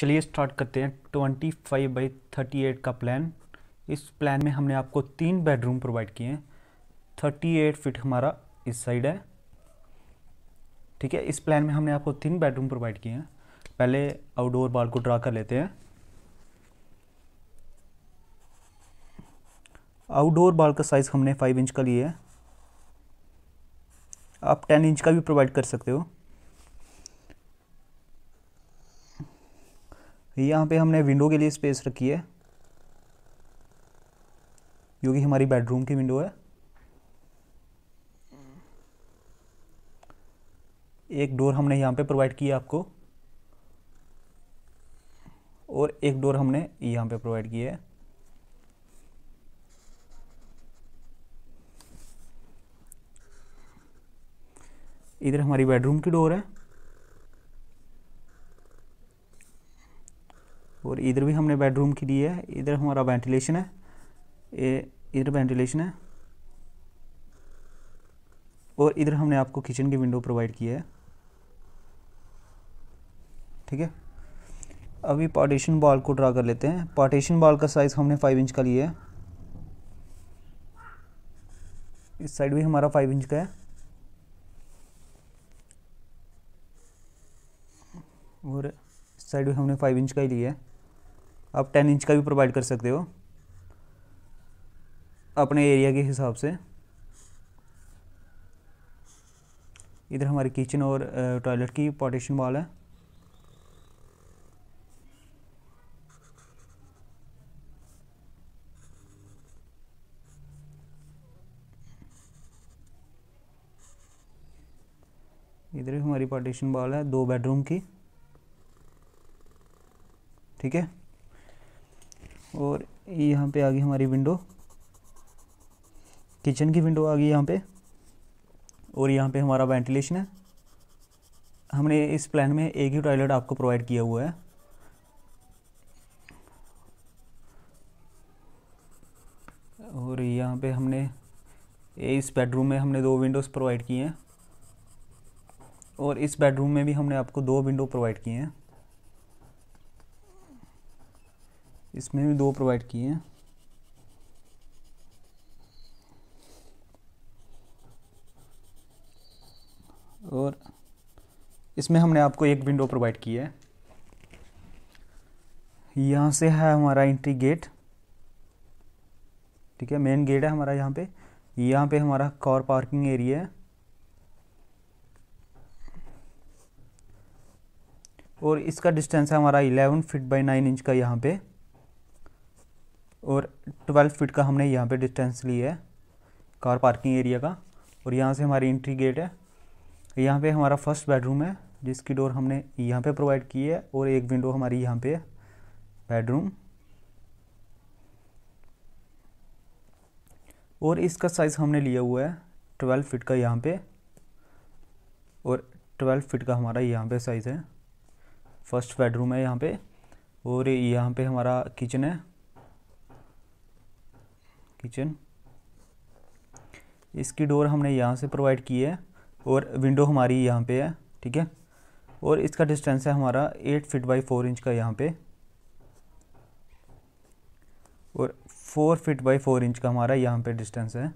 चलिए स्टार्ट करते हैं twenty five by thirty eight का प्लान इस प्लान में हमने आपको तीन बेडरूम प्रोवाइड किए हैं थर्टी एट फिट हमारा इस साइड है ठीक है इस प्लान में हमने आपको तीन बेडरूम प्रोवाइड किए हैं पहले आउटडोर बाल को ड्रा कर लेते हैं आउटडोर बाल का साइज़ हमने फाइव इंच का लिया है आप टेन इंच का भी प्रोवाइड कर सकते हो यहाँ पे हमने विंडो के लिए स्पेस रखी है जो कि हमारी बेडरूम की विंडो है एक डोर हमने यहाँ पे प्रोवाइड किया आपको और एक डोर हमने यहाँ पे प्रोवाइड किया है इधर हमारी बेडरूम की डोर है इधर भी हमने बेडरूम की दी है इधर हमारा वेंटिलेशन है ये इधर वेंटिलेशन है और इधर हमने आपको किचन की विंडो प्रोवाइड किया है ठीक है अभी पार्टीशन बॉल को ड्रा कर लेते हैं पार्टीशन बॉल का साइज़ हमने फाइव इंच का लिया है इस साइड भी हमारा फाइव इंच का है और इस साइड भी हमने फाइव इंच का ही लिया है आप टेन इंच का भी प्रोवाइड कर सकते हो अपने एरिया के हिसाब से इधर हमारी किचन और टॉयलेट की पार्टीशन वॉल है इधर हमारी पार्टीशन वॉल है दो बेडरूम की ठीक है और यहाँ पे आ गई हमारी विंडो किचन की विंडो आ गई यहाँ पे और यहाँ पे हमारा वेंटिलेशन है हमने इस प्लान में एक ही टॉयलेट आपको प्रोवाइड किया हुआ है और यहाँ पे हमने इस बेडरूम में हमने दो विंडोज़ प्रोवाइड किए हैं और इस बेडरूम में भी हमने आपको दो विंडो प्रोवाइड किए हैं इसमें भी दो प्रोवाइड किए हैं और इसमें हमने आपको एक विंडो प्रोवाइड की है यहाँ से है हमारा एंट्री गेट ठीक है मेन गेट है हमारा यहाँ पे यहाँ पे हमारा कार पार्किंग एरिया है और इसका डिस्टेंस है हमारा 11 फीट बाई 9 इंच का यहाँ पे और ट्वेल्व फीट का हमने यहाँ पे डिस्टेंस लिया है कार पार्किंग एरिया का और यहाँ से हमारी इंट्री गेट है यहाँ पे हमारा फर्स्ट बेडरूम है जिसकी डोर हमने यहाँ पे प्रोवाइड की है और एक विंडो हमारी यहाँ पे बेडरूम और इसका साइज़ हमने लिया हुआ है ट्वेल्व फिट का यहाँ पे और ट्वेल्व फिट का हमारा यहाँ पे साइज़ है फर्स्ट बेडरूम है यहाँ पे और यहाँ पे हमारा किचन है किचन इसकी डोर हमने यहाँ से प्रोवाइड की है और विंडो हमारी यहाँ पे है ठीक है और इसका डिस्टेंस है हमारा eight feet by four inch का यहाँ पे और four feet by four inch का हमारा यहाँ पे डिस्टेंस है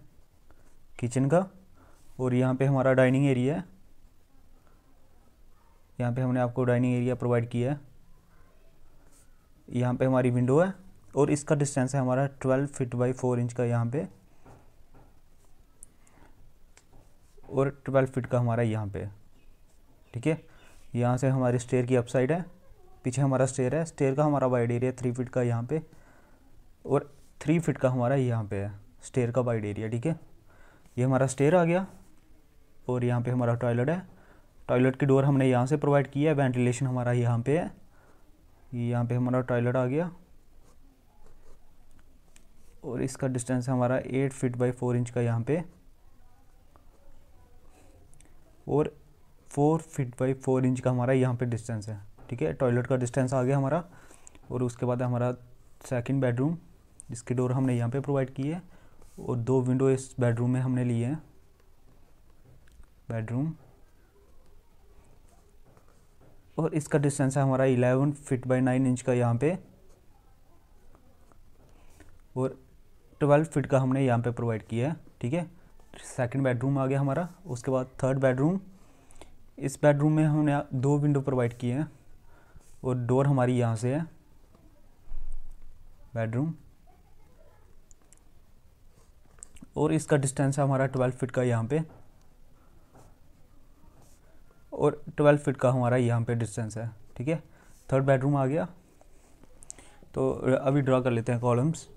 किचन का और यहाँ पे हमारा डाइनिंग एरिया है यहाँ पे हमने आपको डाइनिंग एरिया प्रोवाइड किया है यहाँ पे हमारी विंडो है और इसका डिस्टेंस है हमारा twelve feet by four inch का यहाँ पे और ट्वेल्व फिट का हमारा यहाँ पे ठीक है यहाँ से हमारी स्टेयर की अपसाइड है पीछे हमारा स्टेयर है स्टेयर का हमारा वाइड एरिया थ्री फिट का यहाँ पे और थ्री फिट का हमारा यहाँ पे है स्टेयर का वाइड एरिया ठीक है ये हमारा स्टेयर आ गया और यहाँ पे हमारा टॉयलेट है टॉयलेट की डोर हमने यहाँ से प्रोवाइड किया है वेंटिलेशन हमारा यहाँ पे है यहाँ पे हमारा टॉयलेट आ गया और इसका डिस्टेंस हमारा eight feet by four inch का यहाँ पे और four feet by four inch का हमारा यहाँ पे डिस्टेंस है ठीक है टॉयलेट का डिस्टेंस आ गया हमारा और उसके बाद हमारा सेकंड बेडरूम इसके डोर हमने यहाँ पे प्रोवाइड की है और दो विंडो इस बेडरूम में हमने लिए हैं बेडरूम और इसका डिस्टेंस है हमारा eleven feet by nine inch का यहाँ पे और ट्वेल्व फिट का हमने यहाँ पे प्रोवाइड किया है ठीक है सेकंड बेडरूम आ गया हमारा उसके बाद थर्ड बेडरूम इस बेडरूम में हमने दो विंडो प्रोवाइड किए हैं और डोर हमारी यहाँ से है बेडरूम और इसका डिस्टेंस है हमारा ट्वेल्व फिट का यहाँ पे और ट्वेल्व फिट का हमारा यहाँ पे डिस्टेंस है ठीक है थर्ड बेडरूम आ गया तो अभी ड्रा कर लेते हैं कॉलम्स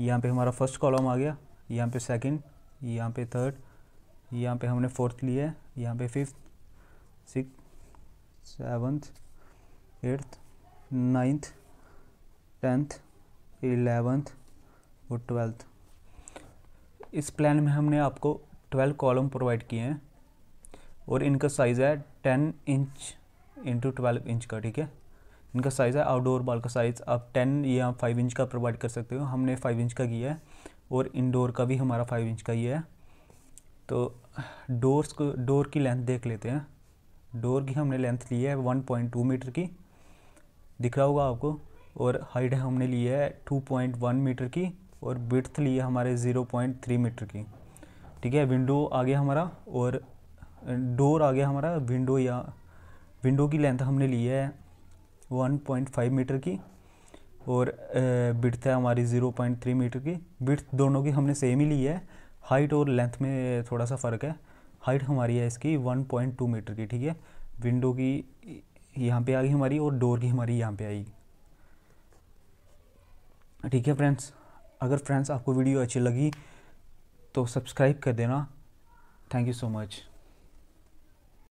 यहाँ पे हमारा फर्स्ट कॉलम आ गया यहाँ पे सेकंड यहाँ पे थर्ड यहाँ पे हमने फोर्थ लिया है यहाँ पे fifth six seventh eighth ninth tenth eleventh और ट्वेल्थ इस प्लान में हमने आपको ट्वेल्व कॉलम प्रोवाइड किए हैं और इनका साइज़ है ten inch into twelve inch का ठीक है इनका साइज़ है आउटडोर बॉल का साइज़ आप टेन या फाइव इंच का प्रोवाइड कर सकते हो हमने फाइव इंच का किया है और इनडोर का भी हमारा फाइव इंच का ही है तो डोर्स को डोर की लेंथ देख लेते हैं डोर की हमने लेंथ ली है वन पॉइंट टू मीटर की दिख रहा होगा आपको और हाइट हमने ली है टू पॉइंट वन मीटर की और ब्रथ ली है हमारे ज़ीरो पॉइंट थ्री मीटर की ठीक है विंडो आ गया हमारा और डोर आ गया हमारा विंडो या विंडो की लेंथ हमने ली है 1.5 मीटर की और बिट है हमारी 0.3 मीटर की बिट दोनों की हमने सेम ही ली है हाइट और लेंथ में थोड़ा सा फ़र्क है हाइट हमारी है इसकी 1.2 मीटर की ठीक है विंडो की यहाँ पे आ गई हमारी और डोर की हमारी यहाँ पे आएगी ठीक है फ्रेंड्स अगर फ्रेंड्स आपको वीडियो अच्छी लगी तो सब्सक्राइब कर देना थैंक यू सो मच